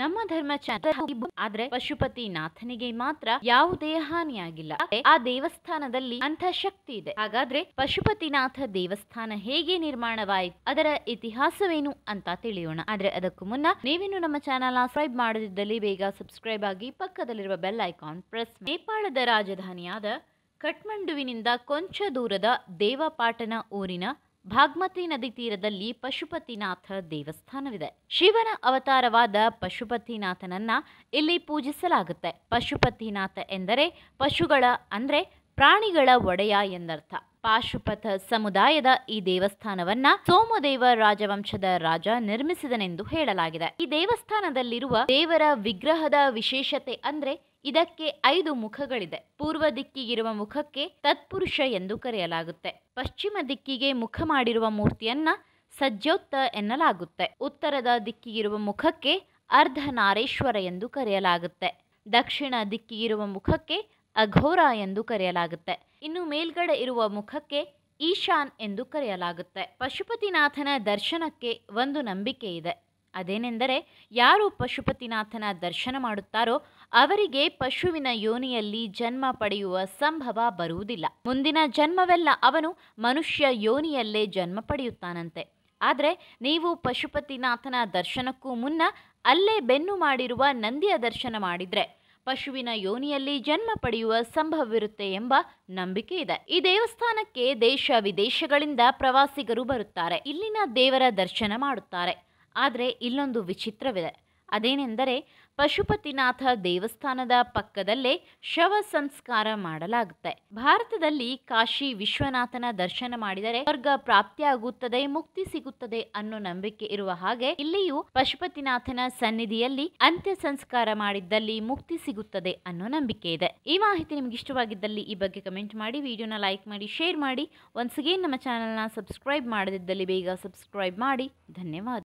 ನಮ್ಮ ಧರ್ಮ ಆದ್ರೆ ಪಶುಪತಿ ನಾಥನಿಗೆ ಮಾತ್ರ ಯಾವುದೇ ಹಾನಿಯಾಗಿಲ್ಲ ಆ ದೇವಸ್ಥಾನದಲ್ಲಿ ಅಂಥ ಶಕ್ತಿ ಇದೆ ಹಾಗಾದ್ರೆ ಪಶುಪತಿನಾಥ ದೇವಸ್ಥಾನ ಹೇಗೆ ನಿರ್ಮಾಣವಾಯಿತು ಅದರ ಇತಿಹಾಸವೇನು ಅಂತ ತಿಳಿಯೋಣ ಆದ್ರೆ ಅದಕ್ಕೂ ಮುನ್ನ ನೀವೇನು ನಮ್ಮ ಚಾನಲ್ ಸಬ್ಸ್ಕ್ರೈಬ್ ಮಾಡದಿದ್ದಲ್ಲಿ ಬೇಗ ಸಬ್ಸ್ಕ್ರೈಬ್ ಆಗಿ ಪಕ್ಕದಲ್ಲಿರುವ ಬೆಲ್ ಐಕಾನ್ ಪ್ರೆಸ್ ನೇಪಾಳದ ರಾಜಧಾನಿಯಾದ ಕಠ್ಮಂಡುವಿನಿಂದ ಕೊಂಚ ದೂರದ ದೇವಪಾಟನ ಊರಿನ ಭಾಗ್ಮತಿ ನದಿ ತೀರದಲ್ಲಿ ಪಶುಪತಿನಾಥ ದೇವಸ್ಥಾನವಿದೆ ಶಿವನ ಅವತಾರವಾದ ಪಶುಪತಿನಾಥನನ್ನ ಇಲ್ಲಿ ಪೂಜಿಸಲಾಗುತ್ತೆ ಪಶುಪತಿನಾಥ ಎಂದರೆ ಪಶುಗಳ ಅಂದ್ರೆ ಪ್ರಾಣಿಗಳ ಒಡೆಯ ಎಂದರ್ಥ ಪಾಶುಪಥ ಸಮುದಾಯದ ಈ ದೇವಸ್ಥಾನವನ್ನ ಸೋಮದೇವ ರಾಜವಂಶದ ರಾಜ ನಿರ್ಮಿಸಿದನೆಂದು ಹೇಳಲಾಗಿದೆ ಈ ದೇವಸ್ಥಾನದಲ್ಲಿರುವ ದೇವರ ವಿಗ್ರಹದ ವಿಶೇಷತೆ ಅಂದ್ರೆ ಇದಕ್ಕೆ ಐದು ಮುಖಗಳಿದೆ ಪೂರ್ವ ದಿಕ್ಕಿಗಿರುವ ಮುಖಕ್ಕೆ ತತ್ಪುರುಷ ಎಂದು ಕರೆಯಲಾಗುತ್ತೆ ಪಶ್ಚಿಮ ದಿಕ್ಕಿಗೆ ಮುಖ ಮಾಡಿರುವ ಮೂರ್ತಿಯನ್ನ ಸಜ್ಜೋತ್ತ ಎನ್ನಲಾಗುತ್ತೆ ಉತ್ತರದ ದಿಕ್ಕಿಗಿರುವ ಮುಖಕ್ಕೆ ಅರ್ಧನಾರೇಶ್ವರ ಎಂದು ಕರೆಯಲಾಗುತ್ತೆ ದಕ್ಷಿಣ ದಿಕ್ಕಿಗಿರುವ ಮುಖಕ್ಕೆ ಅಘೋರ ಎಂದು ಕರೆಯಲಾಗುತ್ತೆ ಇನ್ನು ಮೇಲ್ಗಡೆ ಇರುವ ಮುಖಕ್ಕೆ ಈಶಾನ್ ಎಂದು ಕರೆಯಲಾಗುತ್ತೆ ಪಶುಪತಿನಾಥನ ದರ್ಶನಕ್ಕೆ ಒಂದು ನಂಬಿಕೆ ಇದೆ ಅದೇನೆಂದರೆ ಯಾರು ಪಶುಪತಿನಾಥನ ದರ್ಶನ ಮಾಡುತ್ತಾರೋ ಅವರಿಗೆ ಪಶುವಿನ ಯೋನಿಯಲ್ಲಿ ಜನ್ಮ ಪಡೆಯುವ ಸಂಭವ ಬರುವುದಿಲ್ಲ ಮುಂದಿನ ಜನ್ಮವೆಲ್ಲ ಅವನು ಮನುಷ್ಯ ಯೋನಿಯಲ್ಲೇ ಜನ್ಮ ಪಡೆಯುತ್ತಾನಂತೆ ಆದರೆ ನೀವು ಪಶುಪತಿನಾಥನ ದರ್ಶನಕ್ಕೂ ಮುನ್ನ ಅಲ್ಲೇ ಬೆನ್ನು ಮಾಡಿರುವ ನಂದಿಯ ದರ್ಶನ ಮಾಡಿದರೆ ಪಶುವಿನ ಯೋನಿಯಲ್ಲಿ ಜನ್ಮ ಪಡೆಯುವ ಸಂಭವವಿರುತ್ತೆ ಎಂಬ ನಂಬಿಕೆ ಇದೆ ಈ ದೇವಸ್ಥಾನಕ್ಕೆ ದೇಶ ವಿದೇಶಗಳಿಂದ ಪ್ರವಾಸಿಗರು ಬರುತ್ತಾರೆ ಇಲ್ಲಿನ ದೇವರ ದರ್ಶನ ಮಾಡುತ್ತಾರೆ ಆದರೆ ಇಲ್ಲೊಂದು ವಿಚಿತ್ರವಿದೆ ಅದೇನೆಂದರೆ ಪಶುಪತಿನಾಥ ದೇವಸ್ಥಾನದ ಪಕ್ಕದಲ್ಲೇ ಶವ ಸಂಸ್ಕಾರ ಮಾಡಲಾಗುತ್ತೆ ಭಾರತದಲ್ಲಿ ಕಾಶಿ ವಿಶ್ವನಾಥನ ದರ್ಶನ ಮಾಡಿದರೆ ಸ್ವರ್ಗ ಪ್ರಾಪ್ತಿಯಾಗುತ್ತದೆ ಮುಕ್ತಿ ಸಿಗುತ್ತದೆ ಅನ್ನೋ ನಂಬಿಕೆ ಇರುವ ಹಾಗೆ ಇಲ್ಲಿಯೂ ಪಶುಪತಿನಾಥನ ಸನ್ನಿಧಿಯಲ್ಲಿ ಅಂತ್ಯ ಸಂಸ್ಕಾರ ಮಾಡಿದ್ದಲ್ಲಿ ಮುಕ್ತಿ ಸಿಗುತ್ತದೆ ಅನ್ನೋ ನಂಬಿಕೆ ಇದೆ ಈ ಮಾಹಿತಿ ನಿಮ್ಗೆ ಇಷ್ಟವಾಗಿದ್ದಲ್ಲಿ ಈ ಬಗ್ಗೆ ಕಮೆಂಟ್ ಮಾಡಿ ವಿಡಿಯೋನ ಲೈಕ್ ಮಾಡಿ ಶೇರ್ ಮಾಡಿ ಒನ್ಸ್ ಅಗೇನ್ ನಮ್ಮ ಚಾನಲ್ನ ಸಬ್ಸ್ಕ್ರೈಬ್ ಮಾಡದಿದ್ದಲ್ಲಿ ಬೇಗ ಸಬ್ಸ್ಕ್ರೈಬ್ ಮಾಡಿ ಧನ್ಯವಾದ